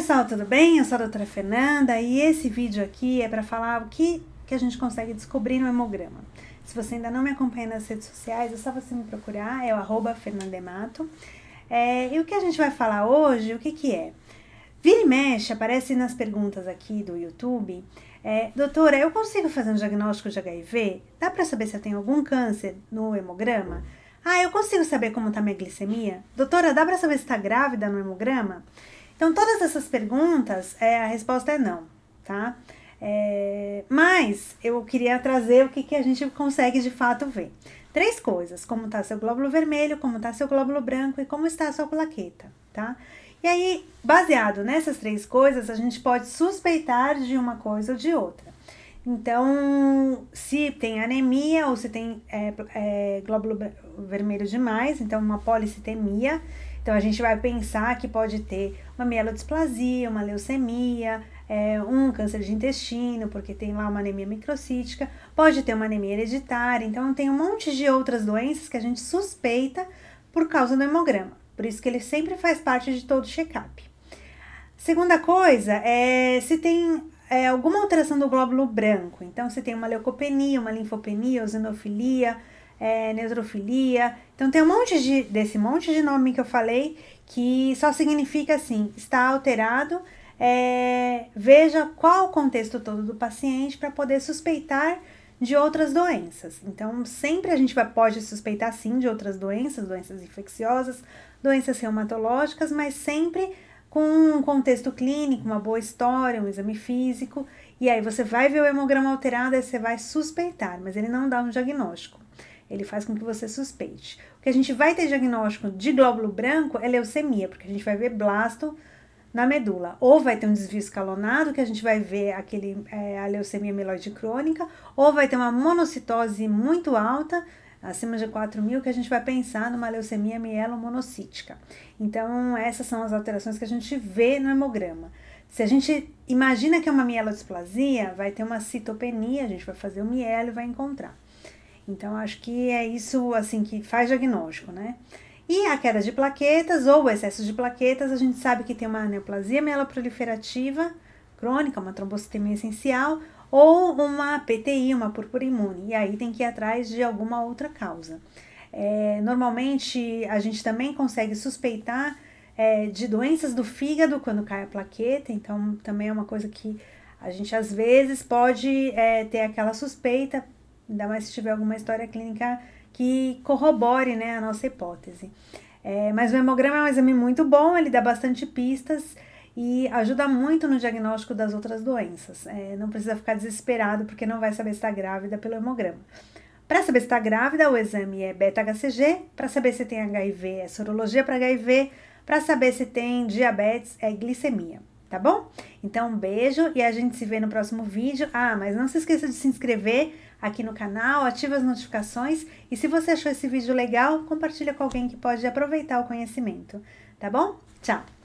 pessoal, tudo bem? Eu sou a doutora Fernanda e esse vídeo aqui é para falar o que, que a gente consegue descobrir no hemograma. Se você ainda não me acompanha nas redes sociais, é só você me procurar, é o arroba Fernandemato. É, e o que a gente vai falar hoje, o que que é? Vira e mexe, aparece nas perguntas aqui do YouTube, é, doutora, eu consigo fazer um diagnóstico de HIV? Dá para saber se eu tenho algum câncer no hemograma? Ah, eu consigo saber como está minha glicemia? Doutora, dá para saber se está grávida no hemograma? Então, todas essas perguntas, é, a resposta é não, tá? É, mas eu queria trazer o que, que a gente consegue de fato ver. Três coisas: como está seu glóbulo vermelho, como está seu glóbulo branco e como está a sua plaqueta, tá? E aí, baseado nessas três coisas, a gente pode suspeitar de uma coisa ou de outra. Então, se tem anemia ou se tem é, é, glóbulo vermelho demais, então uma policitemia, então a gente vai pensar que pode ter uma mielodisplasia, uma leucemia, é, um câncer de intestino, porque tem lá uma anemia microcítica, pode ter uma anemia hereditária, então tem um monte de outras doenças que a gente suspeita por causa do hemograma. Por isso que ele sempre faz parte de todo check-up. Segunda coisa é se tem é, alguma alteração do glóbulo branco. Então, você tem uma leucopenia, uma linfopenia, eosinofilia, é, neutrofilia. Então, tem um monte de, desse monte de nome que eu falei que só significa assim: está alterado. É, veja qual o contexto todo do paciente para poder suspeitar de outras doenças. Então, sempre a gente vai, pode suspeitar sim de outras doenças, doenças infecciosas, doenças reumatológicas, mas sempre com um contexto clínico, uma boa história, um exame físico, e aí você vai ver o hemograma alterado e você vai suspeitar, mas ele não dá um diagnóstico. Ele faz com que você suspeite. O que a gente vai ter diagnóstico de glóbulo branco é leucemia, porque a gente vai ver blasto na medula. Ou vai ter um desvio escalonado, que a gente vai ver aquele, é, a leucemia mieloide crônica, ou vai ter uma monocitose muito alta acima de 4 mil, que a gente vai pensar numa leucemia mielomonocítica. Então, essas são as alterações que a gente vê no hemograma. Se a gente imagina que é uma mielodisplasia, vai ter uma citopenia, a gente vai fazer o mielo e vai encontrar. Então, acho que é isso assim que faz diagnóstico, né? E a queda de plaquetas ou excesso de plaquetas, a gente sabe que tem uma neoplasia mieloproliferativa crônica, uma trombocitemia essencial, ou uma PTI, uma purpura imune, e aí tem que ir atrás de alguma outra causa. É, normalmente a gente também consegue suspeitar é, de doenças do fígado quando cai a plaqueta, então também é uma coisa que a gente às vezes pode é, ter aquela suspeita, ainda mais se tiver alguma história clínica que corrobore né, a nossa hipótese. É, mas o hemograma é um exame muito bom, ele dá bastante pistas e ajuda muito no diagnóstico das outras doenças. É, não precisa ficar desesperado porque não vai saber se está grávida pelo hemograma. Para saber se está grávida, o exame é beta-HCG. Para saber se tem HIV, é sorologia para HIV. Para saber se tem diabetes, é glicemia. Tá bom? Então, um beijo e a gente se vê no próximo vídeo. Ah, mas não se esqueça de se inscrever aqui no canal, ativa as notificações e se você achou esse vídeo legal, compartilha com alguém que pode aproveitar o conhecimento. Tá bom? Tchau!